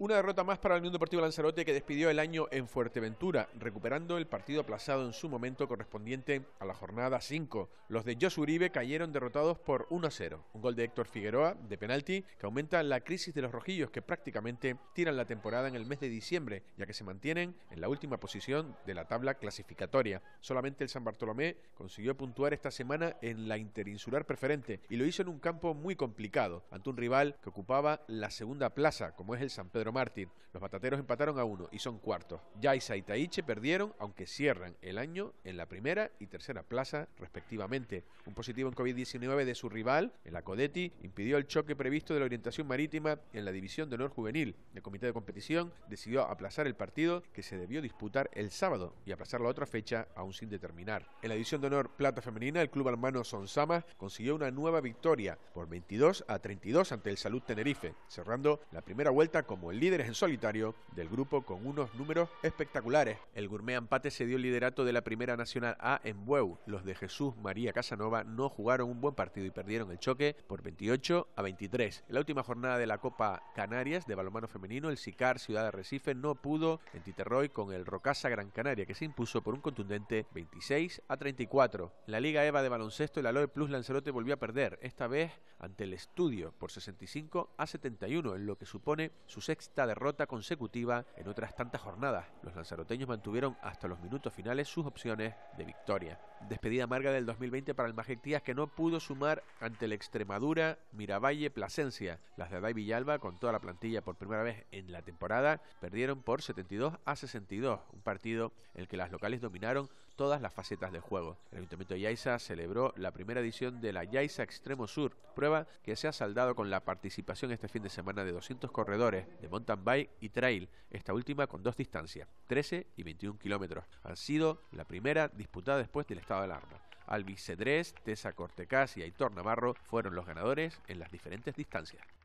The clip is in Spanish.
Una derrota más para el Mundo Deportivo Lanzarote que despidió el año en Fuerteventura, recuperando el partido aplazado en su momento correspondiente a la jornada 5. Los de Jos Uribe cayeron derrotados por 1-0. Un gol de Héctor Figueroa de penalti que aumenta la crisis de los rojillos que prácticamente tiran la temporada en el mes de diciembre, ya que se mantienen en la última posición de la tabla clasificatoria. Solamente el San Bartolomé consiguió puntuar esta semana en la interinsular preferente y lo hizo en un campo muy complicado, ante un rival que ocupaba la segunda plaza, como es el San Pedro Martin. Los batateros empataron a uno y son cuartos. Yaisa y Taiche perdieron, aunque cierran el año en la primera y tercera plaza, respectivamente. Un positivo en COVID-19 de su rival, el Acodetti, impidió el choque previsto de la orientación marítima en la División de Honor Juvenil. El comité de competición decidió aplazar el partido que se debió disputar el sábado y aplazar la otra fecha aún sin determinar. En la División de Honor Plata Femenina, el club hermano Sonsama consiguió una nueva victoria por 22 a 32 ante el Salud Tenerife, cerrando la primera vuelta como el líderes en solitario del grupo con unos números espectaculares. El Gourmet Empate se dio el liderato de la Primera Nacional A en Bueu. Los de Jesús María Casanova no jugaron un buen partido y perdieron el choque por 28 a 23. En la última jornada de la Copa Canarias de balonmano femenino, el SICAR Ciudad de Recife no pudo en Titerroy con el Rocasa Gran Canaria que se impuso por un contundente 26 a 34. la Liga EVA de baloncesto, el Aloe Plus Lanzarote volvió a perder, esta vez ante el Estudio por 65 a 71, en lo que supone su sexta ...esta derrota consecutiva en otras tantas jornadas. Los lanzaroteños mantuvieron hasta los minutos finales sus opciones de victoria. Despedida amarga del 2020 para el Majestías que no pudo sumar ante la Extremadura, Miravalle, Plasencia. Las de Adai Villalba, con toda la plantilla por primera vez en la temporada, perdieron por 72 a 62, un partido en el que las locales dominaron todas las facetas del juego. El Ayuntamiento de Yaiza celebró la primera edición de la Yaiza Extremo Sur, prueba que se ha saldado con la participación este fin de semana de 200 corredores de mountain bike y trail, esta última con dos distancias, 13 y 21 kilómetros. Han sido la primera disputada después del estado de alarma. Albi Cedrés, Tessa Cortecas y Aitor Navarro fueron los ganadores en las diferentes distancias.